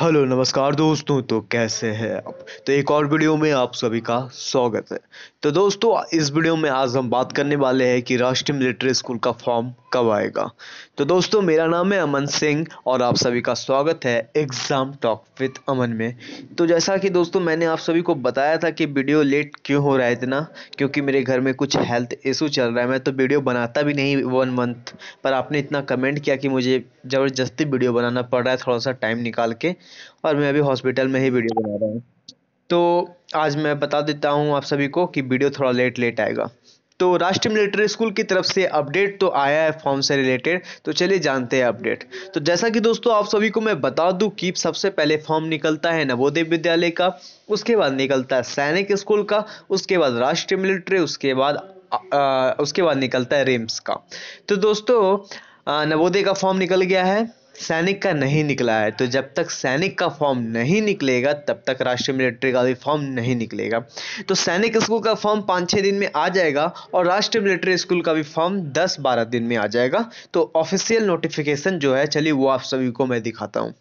hello नमस्कार दोस्तों तो कैसे हैं आप तो एक और वीडियो में आप सभी का स्वागत है तो दोस्तों इस वीडियो में आज हम बात करने वाले हैं कि राष्ट्रीय मिलिट्री स्कूल का फॉर्म कब आएगा तो दोस्तों मेरा नाम है अमन सिंह और आप सभी का स्वागत है एग्ज़ाम टॉक विद अमन में तो जैसा कि दोस्तों मैंने आप सभी को बताया था कि वीडियो लेट क्यों हो रहा है इतना क्योंकि मेरे घर में कुछ हेल्थ इशू चल रहा है मैं तो वीडियो बनाता भी नहीं वन मंथ पर आपने इतना कमेंट किया कि मुझे ज़बरदस्ती वीडियो बनाना पड़ रहा है थोड़ा सा टाइम निकाल के और मैं अभी हॉस्पिटल में ही वीडियो बना रहा हूँ तो आज मैं बता देता हूँ आप सभी को कि वीडियो थोड़ा लेट लेट आएगा तो राष्ट्रीय मिलिट्री स्कूल की तरफ से अपडेट तो आया है फॉर्म से रिलेटेड तो चलिए जानते हैं अपडेट तो जैसा कि दोस्तों आप सभी को मैं बता दूं कि सबसे पहले फॉर्म निकलता है नवोदय विद्यालय का उसके बाद निकलता है सैनिक स्कूल का उसके बाद राष्ट्रीय मिलिट्री उसके बाद आ, उसके बाद निकलता है रिम्स का तो दोस्तों नवोदय का फॉर्म निकल गया है सैनिक का नहीं निकला है तो जब तक सैनिक का फॉर्म नहीं निकलेगा तब तक राष्ट्रीय मिलिट्री का भी फॉर्म नहीं निकलेगा तो सैनिक स्कूल का फॉर्म पाँच छः दिन में आ जाएगा और राष्ट्रीय मिलिट्री स्कूल का भी फॉर्म दस बारह दिन में आ जाएगा तो ऑफिशियल नोटिफिकेशन जो है चलिए वो आप सभी को मैं दिखाता हूँ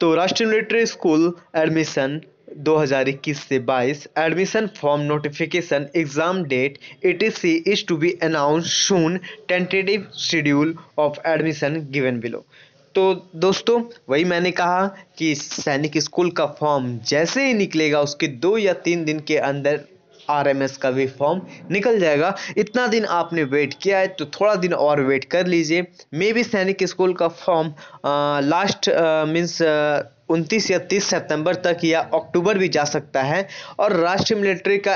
तो राष्ट्रीय मिलिट्री स्कूल एडमिशन 2021 से 22 admission form notification exam date it is see is to be announce soon tentative schedule of admission given below तो दोस्तों वही मैंने कहा कि सैनिक स्कूल का फॉर्म जैसे ही निकलेगा उसके दो या तीन दिन के अंदर आरएमएस का भी फॉर्म निकल जाएगा इतना दिन आपने वेट किया है तो थोड़ा दिन और वेट कर लीजिए मे बी सैनिक स्कूल का फॉर्म लास्ट मीन्स उनतीस या तीस सितंबर तक या अक्टूबर भी जा सकता है और राष्ट्रीय मिलिट्री का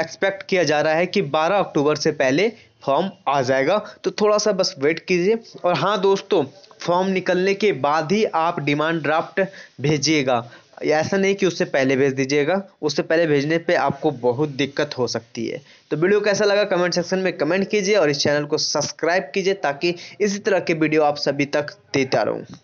एक्सपेक्ट किया जा रहा है कि 12 अक्टूबर से पहले फॉर्म आ जाएगा तो थोड़ा सा बस वेट कीजिए और हाँ दोस्तों फॉर्म निकलने के बाद ही आप डिमांड ड्राफ्ट भेजिएगा ऐसा नहीं कि उससे पहले भेज दीजिएगा उससे पहले भेजने पे आपको बहुत दिक्कत हो सकती है तो वीडियो कैसा लगा कमेंट सेक्शन में कमेंट कीजिए और इस चैनल को सब्सक्राइब कीजिए ताकि इसी तरह के वीडियो आप सभी तक देता रहूँ